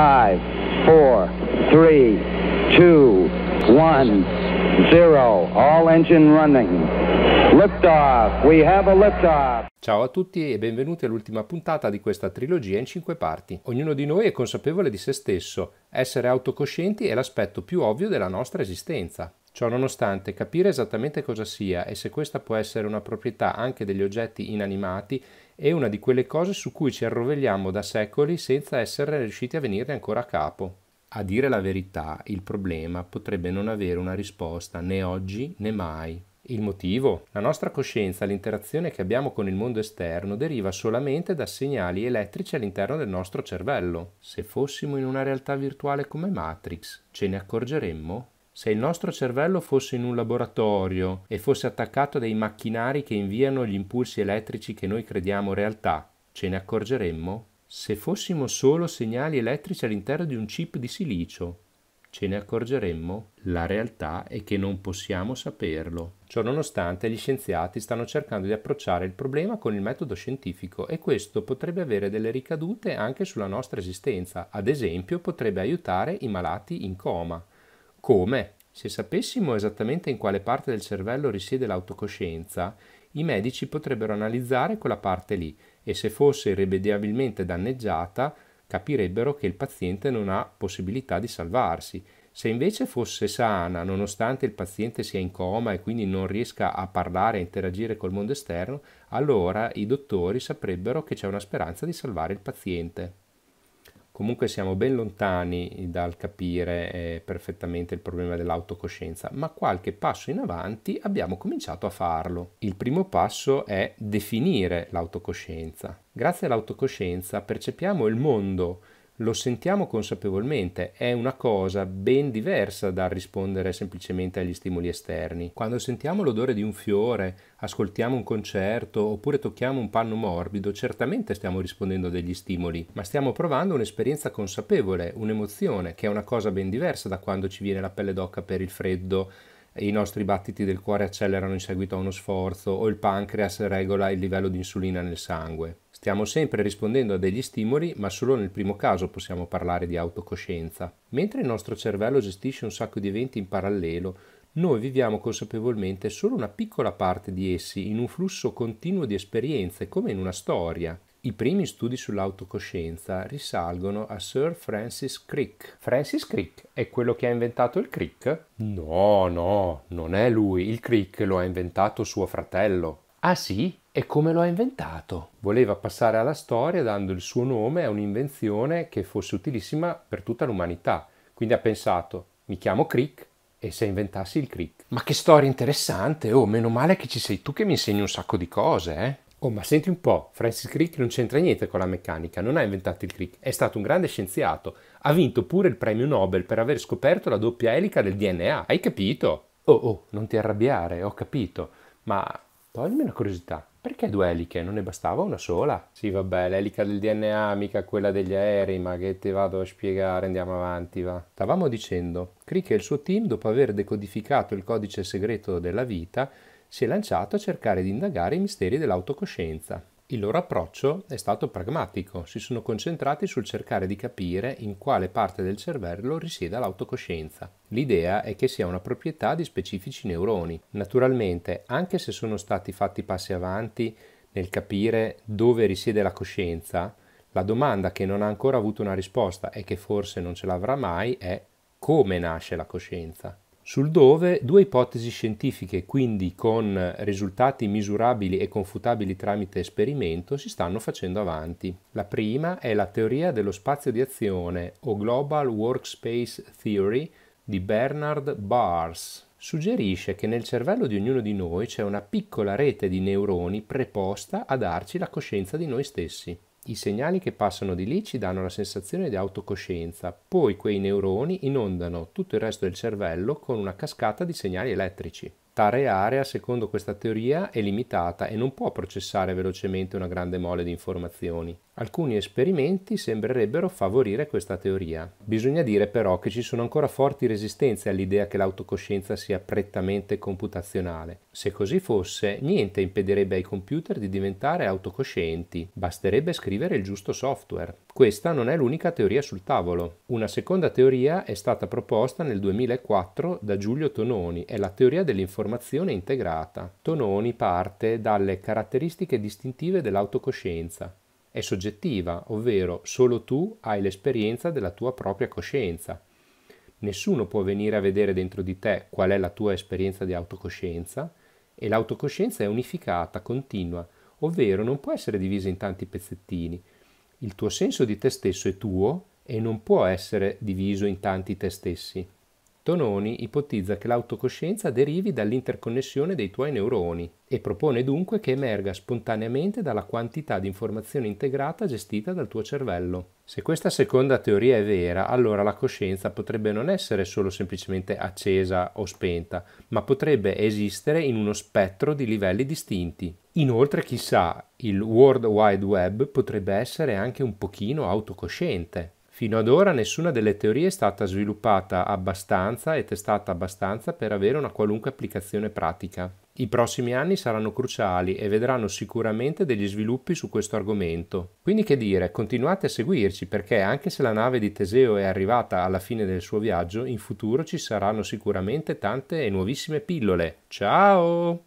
5, 4, 3, 2, 1, 0. All engine running. Liftoff. We have a liftoff. Ciao a tutti e benvenuti all'ultima puntata di questa trilogia in cinque parti. Ognuno di noi è consapevole di se stesso. Essere autocoscienti è l'aspetto più ovvio della nostra esistenza. Ciò nonostante, capire esattamente cosa sia e se questa può essere una proprietà anche degli oggetti inanimati è una di quelle cose su cui ci arrovegliamo da secoli senza essere riusciti a venirne ancora a capo. A dire la verità, il problema potrebbe non avere una risposta né oggi né mai. Il motivo? La nostra coscienza, l'interazione che abbiamo con il mondo esterno, deriva solamente da segnali elettrici all'interno del nostro cervello. Se fossimo in una realtà virtuale come Matrix, ce ne accorgeremmo? Se il nostro cervello fosse in un laboratorio e fosse attaccato a dei macchinari che inviano gli impulsi elettrici che noi crediamo realtà, ce ne accorgeremmo? Se fossimo solo segnali elettrici all'interno di un chip di silicio, ce ne accorgeremmo? La realtà è che non possiamo saperlo. Ciononostante gli scienziati stanno cercando di approcciare il problema con il metodo scientifico e questo potrebbe avere delle ricadute anche sulla nostra esistenza. Ad esempio potrebbe aiutare i malati in coma. Come? Se sapessimo esattamente in quale parte del cervello risiede l'autocoscienza, i medici potrebbero analizzare quella parte lì e se fosse irremediabilmente danneggiata, capirebbero che il paziente non ha possibilità di salvarsi. Se invece fosse sana, nonostante il paziente sia in coma e quindi non riesca a parlare e interagire col mondo esterno, allora i dottori saprebbero che c'è una speranza di salvare il paziente comunque siamo ben lontani dal capire eh, perfettamente il problema dell'autocoscienza, ma qualche passo in avanti abbiamo cominciato a farlo. Il primo passo è definire l'autocoscienza. Grazie all'autocoscienza percepiamo il mondo lo sentiamo consapevolmente, è una cosa ben diversa dal rispondere semplicemente agli stimoli esterni. Quando sentiamo l'odore di un fiore, ascoltiamo un concerto oppure tocchiamo un panno morbido, certamente stiamo rispondendo a degli stimoli, ma stiamo provando un'esperienza consapevole, un'emozione, che è una cosa ben diversa da quando ci viene la pelle d'occa per il freddo i nostri battiti del cuore accelerano in seguito a uno sforzo o il pancreas regola il livello di insulina nel sangue. Stiamo sempre rispondendo a degli stimoli, ma solo nel primo caso possiamo parlare di autocoscienza. Mentre il nostro cervello gestisce un sacco di eventi in parallelo, noi viviamo consapevolmente solo una piccola parte di essi in un flusso continuo di esperienze, come in una storia. I primi studi sull'autocoscienza risalgono a Sir Francis Crick. Francis Crick è quello che ha inventato il Crick? No, no, non è lui. Il Crick lo ha inventato suo fratello. Ah sì? E come lo ha inventato? Voleva passare alla storia dando il suo nome a un'invenzione che fosse utilissima per tutta l'umanità. Quindi ha pensato, mi chiamo Crick e se inventassi il Crick. Ma che storia interessante! Oh, meno male che ci sei tu che mi insegni un sacco di cose, eh? Oh, ma senti un po', Francis Crick non c'entra niente con la meccanica, non ha inventato il Crick, è stato un grande scienziato, ha vinto pure il premio Nobel per aver scoperto la doppia elica del DNA, hai capito? Oh, oh, non ti arrabbiare, ho capito, ma toglimi una curiosità, perché due eliche? Non ne bastava una sola? Sì, vabbè, l'elica del DNA, mica quella degli aerei, ma che te vado a spiegare, andiamo avanti, va. Stavamo dicendo, Crick e il suo team, dopo aver decodificato il codice segreto della vita, si è lanciato a cercare di indagare i misteri dell'autocoscienza. Il loro approccio è stato pragmatico, si sono concentrati sul cercare di capire in quale parte del cervello risieda l'autocoscienza. L'idea è che sia una proprietà di specifici neuroni. Naturalmente, anche se sono stati fatti passi avanti nel capire dove risiede la coscienza, la domanda che non ha ancora avuto una risposta e che forse non ce l'avrà mai è come nasce la coscienza sul dove due ipotesi scientifiche, quindi con risultati misurabili e confutabili tramite esperimento, si stanno facendo avanti. La prima è la teoria dello spazio di azione o Global Workspace Theory di Bernard Bars. Suggerisce che nel cervello di ognuno di noi c'è una piccola rete di neuroni preposta a darci la coscienza di noi stessi. I segnali che passano di lì ci danno la sensazione di autocoscienza, poi quei neuroni inondano tutto il resto del cervello con una cascata di segnali elettrici. Tale area, secondo questa teoria, è limitata e non può processare velocemente una grande mole di informazioni. Alcuni esperimenti sembrerebbero favorire questa teoria. Bisogna dire però che ci sono ancora forti resistenze all'idea che l'autocoscienza sia prettamente computazionale. Se così fosse, niente impedirebbe ai computer di diventare autocoscienti, basterebbe scrivere il giusto software. Questa non è l'unica teoria sul tavolo. Una seconda teoria è stata proposta nel 2004 da Giulio Tononi, è la teoria dell'informazione integrata. Tononi parte dalle caratteristiche distintive dell'autocoscienza è soggettiva, ovvero solo tu hai l'esperienza della tua propria coscienza. Nessuno può venire a vedere dentro di te qual è la tua esperienza di autocoscienza e l'autocoscienza è unificata, continua, ovvero non può essere divisa in tanti pezzettini. Il tuo senso di te stesso è tuo e non può essere diviso in tanti te stessi. Tononi ipotizza che l'autocoscienza derivi dall'interconnessione dei tuoi neuroni e propone dunque che emerga spontaneamente dalla quantità di informazione integrata gestita dal tuo cervello. Se questa seconda teoria è vera, allora la coscienza potrebbe non essere solo semplicemente accesa o spenta, ma potrebbe esistere in uno spettro di livelli distinti. Inoltre, chissà, il World Wide Web potrebbe essere anche un pochino autocosciente. Fino ad ora nessuna delle teorie è stata sviluppata abbastanza e testata abbastanza per avere una qualunque applicazione pratica. I prossimi anni saranno cruciali e vedranno sicuramente degli sviluppi su questo argomento. Quindi che dire, continuate a seguirci perché anche se la nave di Teseo è arrivata alla fine del suo viaggio, in futuro ci saranno sicuramente tante e nuovissime pillole. Ciao!